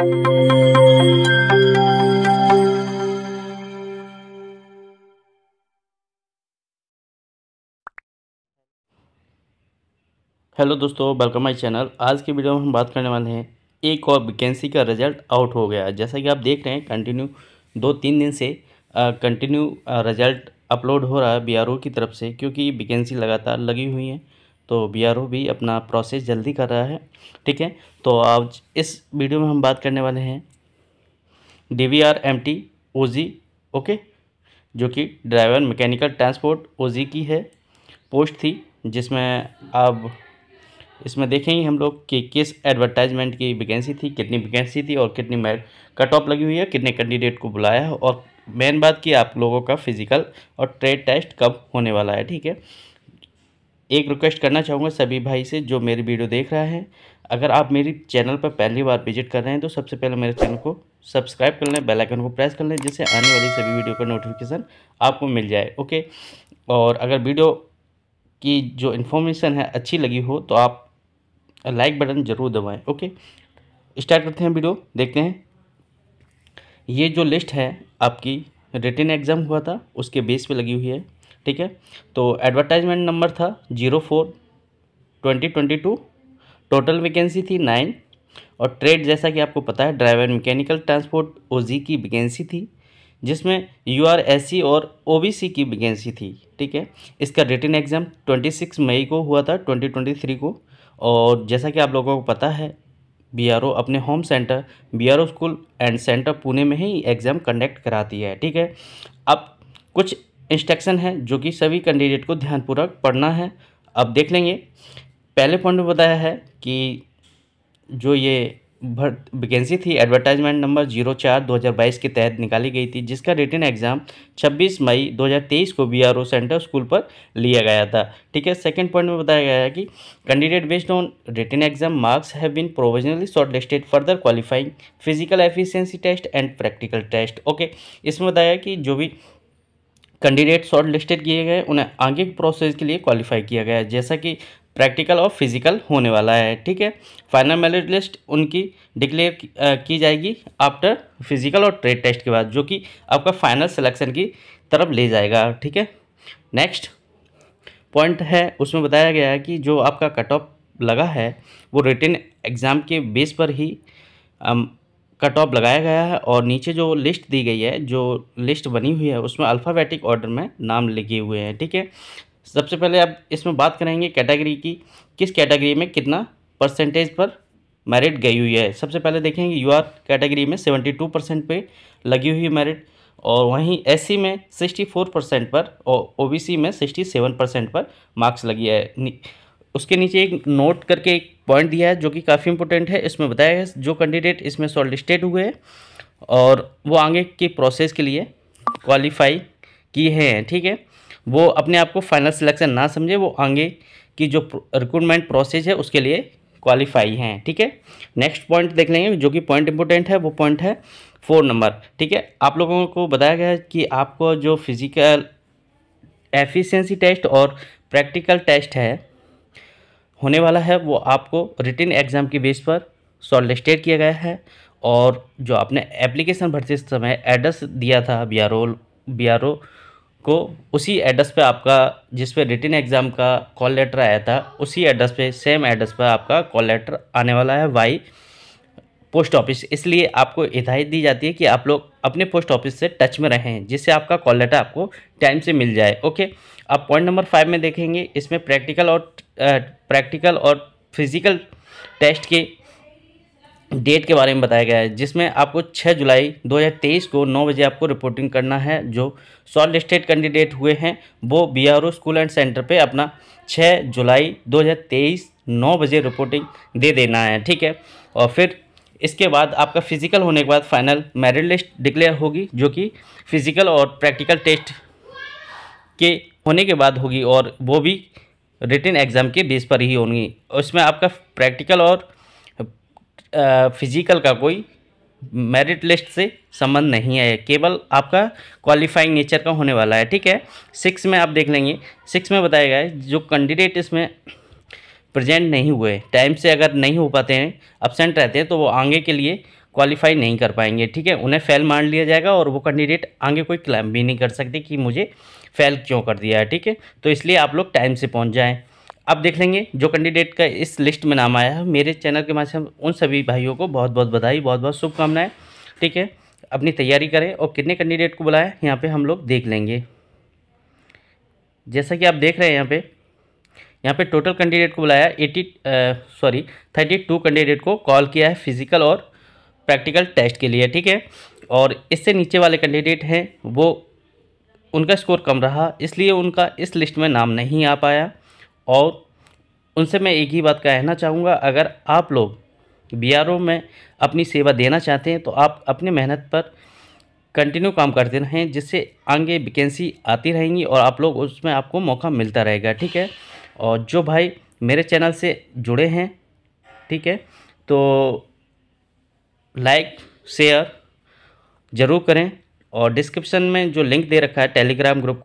hello दोस्तों welcome my channel आज की वीडियो में हम बात करने वाले हैं एक और वैकेंसी का रिजल्ट आउट हो गया जैसा कि आप देख रहे हैं कंटिन्यू दो तीन दिन से कंटिन्यू रिजल्ट अपलोड हो रहा है बीआरओ की तरफ से क्योंकि वैकेंसी लगातार लगी हुई है तो बी भी अपना प्रोसेस जल्दी कर रहा है ठीक है तो आज इस वीडियो में हम बात करने वाले हैं D V R M T O G okay जो कि driver mechanical transport O G की है पोस्ट थी जिसमें अब इसमें देखेंगे हम लोग कि किस एडवर्टाइजमेंट की वैकेंसी थी कितनी वैकेंसी थी और कितनी मैट कट ऑफ लगी हुई है कितने कैंडिडेट को बुलाया है और मेन बात कि आप लोगों का फिजिकल और ट्रेड टेस्ट कब होने वाला है ठीक है एक रिक्वेस्ट करना चाहूँगा सभी भाई से जो मेरी वीडियो देख रहा है अगर आप मेरी चैनल पर पहली बार विजिट कर रहे हैं तो सबसे पहले मेरे चैनल को सब्सक्राइब कर लें बेल आइकन को प्रेस कर लें जिससे आने वाली सभी वीडियो का नोटिफिकेशन आपको मिल जाए ओके और अगर वीडियो की जो इन्फॉर्मेशन है अच्छी लगी हो तो आप लाइक बटन ज़रूर दबाएँ ओके स्टार्ट करते हैं वीडियो देखते हैं ये जो लिस्ट है आपकी रिटर्न एग्ज़ाम हुआ था उसके बेस पे लगी हुई है ठीक है तो एडवर्टाइजमेंट नंबर था zero four twenty twenty two total vacancy थी नाइन और ट्रेड जैसा कि आपको पता है ड्राइवर मैकेनिकल ट्रांसपोर्ट ओ की वैकेंसी थी जिसमें यू आर एस सी और ओ बी सी की वैकेंसी थी ठीक है इसका रिटर्न एग्ज़ाम ट्वेंटी सिक्स मई को हुआ था ट्वेंटी ट्वेंटी थ्री को और जैसा कि आप लोगों को पता है बी आर ओ अपने home centre B R O school and centre Pune में ही एग्ज़ाम कंडक्ट कराती है ठीक है अब कुछ इंस्ट्रक्शन है जो कि सभी कैंडिडेट को ध्यानपूर्वक पढ़ना है अब देख लेंगे पहले पॉइंट में बताया है कि जो ये भर वैकेंसी थी एडवर्टाइजमेंट नंबर जीरो चार दो हज़ार बाईस के तहत निकाली गई थी जिसका रिटर्न एग्ज़ाम छब्बीस मई दो हज़ार तेईस को B R O centre school पर लिया गया था ठीक है सेकंड पॉइंट में बताया गया है कि candidate based on written exam marks have been provisionally shortlisted further qualifying physical efficiency test and practical test okay इसमें बताया कि जो भी कैंडिडेट शॉर्ट लिस्टेड किए गए उन्हें आगे के प्रोसेस के लिए क्वालिफाई किया गया है जैसा कि प्रैक्टिकल और फिजिकल होने वाला है ठीक है फाइनल मेरिट लिस्ट उनकी डिक्लेयर की जाएगी आफ्टर फिजिकल और ट्रेड टेस्ट के बाद जो कि आपका फाइनल सिलेक्शन की तरफ ले जाएगा ठीक है नेक्स्ट पॉइंट है उसमें बताया गया है कि जो आपका कट ऑफ लगा है वो रिटर्न एग्ज़ाम के बेस पर ही कट ऑफ लगाया गया है और नीचे जो लिस्ट दी गई है जो लिस्ट बनी हुई है उसमें अल्फ़ाबेटिक ऑर्डर में नाम लिखे हुए हैं ठीक है सबसे पहले अब इसमें बात करेंगे कैटेगरी की किस कैटेगरी में कितना परसेंटेज पर मेरिट गई हुई है सबसे पहले देखेंगे यू आर कैटेगरी में सेवेंटी टू परसेंट पर लगी हुई मेरिट और वहीं एस में सिक्सटी फोर परसेंट पर और ओ बी सी में सिक्सटी सेवन परसेंट पर मार्क्स लगी है उसके नीचे एक नोट करके एक पॉइंट दिया है जो कि काफ़ी इंपॉर्टेंट है इसमें बताया गया जो कैंडिडेट इसमें सॉलिस्टेड हुए हैं और वो आगे के प्रोसेस के लिए क्वालिफाई किए हैं ठीक है वो अपने आप को फाइनल सिलेक्शन ना समझे वो आगे की जो रिक्रूटमेंट प्रोसेस है उसके लिए क्वालिफाई हैं ठीक है नेक्स्ट पॉइंट देख लेंगे जो कि पॉइंट इंपॉर्टेंट है वो पॉइंट है फोर नंबर ठीक है आप लोगों को बताया गया है कि आपको जो फिज़िकल एफिशिएंसी टेस्ट और प्रैक्टिकल टेस्ट है होने वाला है वो आपको रिटर्न एग्ज़ाम के बेस पर सॉलिस्टेड किया गया है और जो आपने एप्लीकेशन भरते समय एड्रेस दिया था B R B R O को उसी एड्रेस पे आपका जिस पे रिटर्न एग्ज़ाम का कॉल लेटर आया था उसी एड्रेस पे सेम एड्रेस पे आपका कॉल लेटर आने वाला है वाई पोस्ट ऑफिस इसलिए आपको हिदायत दी जाती है कि आप लोग अपने पोस्ट ऑफिस से टच में रहें जिससे आपका कॉल लेटर आपको टाइम से मिल जाए ओके आप पॉइंट नंबर फाइव में देखेंगे इसमें प्रैक्टिकल और प्रैक्टिकल और फिज़िकल टेस्ट के डेट के बारे में बताया गया है जिसमें आपको 6 जुलाई 2023 को 9 बजे आपको रिपोर्टिंग करना है जो शॉर्ट लिस्टेड कैंडिडेट हुए हैं वो बी स्कूल एंड सेंटर पे अपना 6 जुलाई 2023 9 बजे रिपोर्टिंग दे देना है ठीक है और फिर इसके बाद आपका फिजिकल होने के बाद फाइनल मेरिट लिस्ट डिक्लेयर होगी जो कि फिजिकल और प्रैक्टिकल टेस्ट के होने के बाद होगी और वो भी रिटर्न एग्ज़ाम के बेस पर ही होंगी उसमें आपका प्रैक्टिकल और फिजिकल का कोई मेरिट लिस्ट से संबंध नहीं है केवल आपका क्वालिफाइंग नेचर का होने वाला है ठीक है सिक्स में आप देख लेंगे सिक्स में बताया गया है जो कैंडिडेट इसमें प्रेजेंट नहीं हुए टाइम से अगर नहीं हो पाते हैं एबसेंट रहते हैं तो वो आगे के लिए क्वालिफाई नहीं कर पाएंगे ठीक है उन्हें फेल मान लिया जाएगा और वो कैंडिडेट आगे कोई क्लेम भी नहीं कर सकते कि मुझे फेल क्यों कर दिया है ठीक है तो इसलिए आप लोग टाइम से पहुँच जाएँ अब देख लेंगे जो कैंडिडेट का इस लिस्ट में नाम आया है मेरे चैनल के माध्यम उन सभी भाइयों को बहुत बहुत बधाई बहुत बहुत शुभकामनाएं ठीक है अपनी तैयारी करें और कितने कैंडिडेट को बुलाएं यहाँ पे हम लोग देख लेंगे जैसा कि आप देख रहे हैं यहाँ पे यहाँ पे टोटल कैंडिडेट को बुलाया eighty sorry thirty two candidate को कॉल किया है फिजिकल और प्रैक्टिकल टेस्ट के लिए ठीक है और इससे नीचे वाले कैंडिडेट हैं वो उनका स्कोर कम रहा इसलिए उनका इस लिस्ट में नाम नहीं आ पाया और उनसे मैं एक ही बात कहना चाहूँगा अगर आप लोग बी में अपनी सेवा देना चाहते हैं तो आप अपनी मेहनत पर कंटिन्यू काम करते रहें जिससे आगे वैकेंसी आती रहेंगी और आप लोग उसमें आपको मौका मिलता रहेगा ठीक है और जो भाई मेरे चैनल से जुड़े हैं ठीक है तो लाइक शेयर ज़रूर करें और डिस्क्रिप्शन में जो लिंक दे रखा है टेलीग्राम ग्रुप